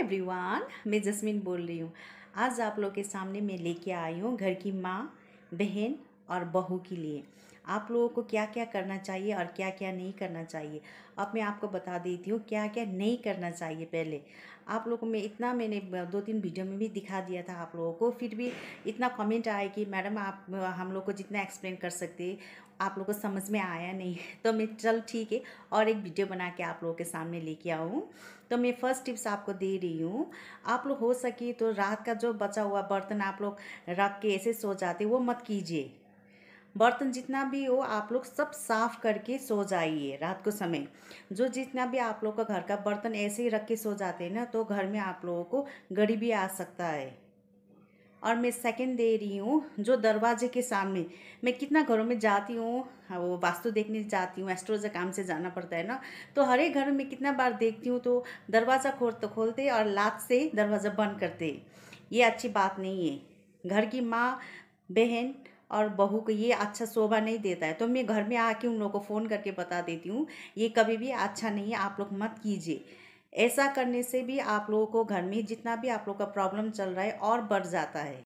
everyone मैं Jasmine बोल रही हूँ आज आप लोग के सामने मैं लेके आई हूँ घर की माँ बहन और बहू के लिए आप लोगों को क्या क्या करना चाहिए और क्या क्या नहीं करना चाहिए अब मैं आपको बता देती हूँ क्या क्या नहीं करना चाहिए पहले आप लोगों को मैं इतना मैंने दो तीन वीडियो में भी दिखा दिया था आप लोगों को फिर भी इतना कमेंट आया कि मैडम आप हम लोग को जितना एक्सप्लेन कर सकते आप लोग को समझ में आया नहीं तो मैं चल ठीक है और एक वीडियो बना के आप लोगों के सामने लेके आऊँ तो मैं फ़र्स्ट टिप्स आपको दे रही हूँ आप लोग हो सके तो रात का जो बचा हुआ बर्तन आप लोग रख के ऐसे सो जाते वो मत कीजिए बर्तन जितना भी हो आप लोग सब साफ़ करके सो जाइए रात को समय जो जितना भी आप लोग का घर का बर्तन ऐसे ही रख के सो जाते हैं ना तो घर में आप लोगों को गरीबी आ सकता है और मैं सेकंड दे रही हूँ जो दरवाजे के सामने मैं कितना घरों में जाती हूँ हाँ, वो वास्तु देखने जाती हूँ एस्ट्रोजा काम से जाना पड़ता है ना तो हर एक घर में कितना बार देखती हूँ तो दरवाज़ा खोल तो खोलते और लात से दरवाज़ा बंद करते ये अच्छी बात नहीं है घर की माँ बहन और बहू को ये अच्छा शोभा नहीं देता है तो मैं घर में आके उन लोगों को फ़ोन करके बता देती हूँ ये कभी भी अच्छा नहीं है आप लोग मत कीजिए ऐसा करने से भी आप लोगों को घर में जितना भी आप लोग का प्रॉब्लम चल रहा है और बढ़ जाता है